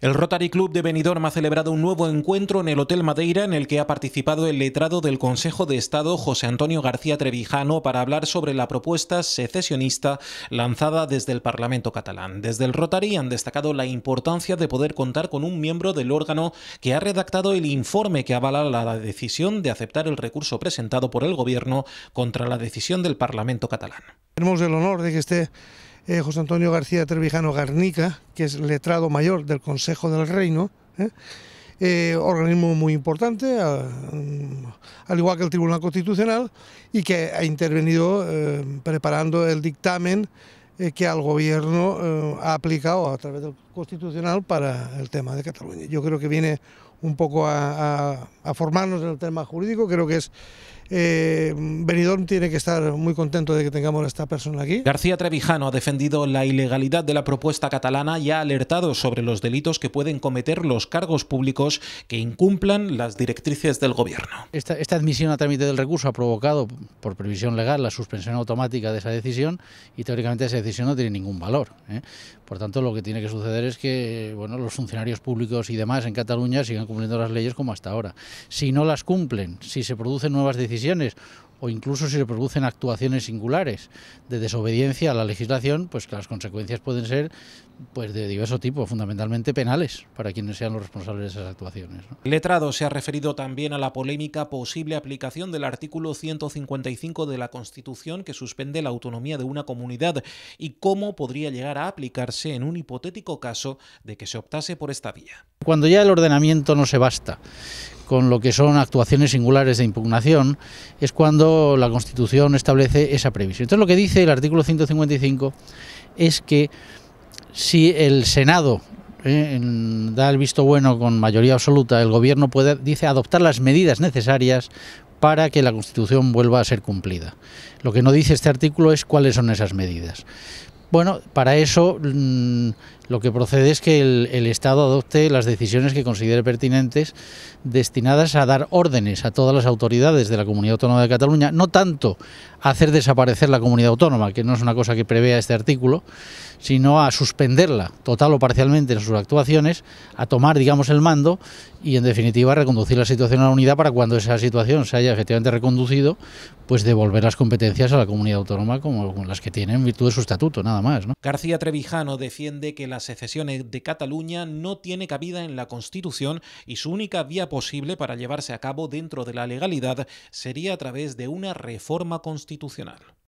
El Rotary Club de Benidorm ha celebrado un nuevo encuentro en el Hotel Madeira en el que ha participado el letrado del Consejo de Estado José Antonio García Trevijano para hablar sobre la propuesta secesionista lanzada desde el Parlamento catalán. Desde el Rotary han destacado la importancia de poder contar con un miembro del órgano que ha redactado el informe que avala la decisión de aceptar el recurso presentado por el Gobierno contra la decisión del Parlamento catalán. Tenemos el honor de que esté eh, José Antonio García Trevijano Garnica, que es letrado mayor del Consejo del Reino, ¿eh? Eh, organismo muy importante, mm, al igual que el Tribunal Constitucional, y que ha intervenido preparando el dictamen que al gobierno ha aplicado a través del Constitucional para el tema de Cataluña. Yo creo que viene un poco a, formarnos en el tema jurídico. Creo que es eh, Benidorm tiene que estar muy contento de que tengamos a esta persona aquí. García Trevijano ha defendido la ilegalidad de la propuesta catalana y ha alertado sobre los delitos que pueden cometer los cargos públicos que incumplan las directrices del Gobierno. Esta, esta admisión a trámite del recurso ha provocado, por previsión legal, la suspensión automática de esa decisión y teóricamente esa decisión no tiene ningún valor. ¿eh? Por tanto, lo que tiene que suceder es que bueno, los funcionarios públicos y demás en Cataluña sigan cumpliendo las leyes como hasta ahora. Si no las cumplen, si se producen nuevas decisiones o incluso si se producen actuaciones singulares de desobediencia a la legislación, pues que las consecuencias pueden ser pues de diverso tipo, fundamentalmente penales para quienes sean los responsables de esas actuaciones. letrado se ha referido también a la polémica posible aplicación del artículo 155 de la Constitución que suspende la autonomía de una comunidad y cómo podría llegar a aplicarse en un hipotético caso de que se optase por esta vía. Cuando ya el ordenamiento no se basta con lo que son actuaciones singulares de impugnación, es cuando la Constitución establece esa previsión. Entonces lo que dice el artículo 155 es que si el Senado eh, da el visto bueno con mayoría absoluta, el Gobierno puede, dice, adoptar las medidas necesarias para que la Constitución vuelva a ser cumplida. Lo que no dice este artículo es cuáles son esas medidas. Bueno, para eso mm, lo que procede es que el, Estado adopte las decisiones que considere pertinentes destinadas a dar órdenes a todas las autoridades de la Comunidad Autónoma de Cataluña, no tanto a hacer desaparecer la Comunidad Autónoma, que no es una cosa que prevea este artículo, sino a suspenderla total o parcialmente en sus actuaciones, a tomar, digamos, el mando y, en definitiva, a reconducir la situación a la unidad para cuando esa situación se haya efectivamente reconducido, pues devolver las competencias a la Comunidad Autónoma como, las que tiene en virtud de su estatuto, nada más. García Trevijano defiende que las secesión de Cataluña no tiene cabida en la Constitución y su única vía posible para llevarse a cabo dentro de la legalidad sería a través de una reforma constitucional.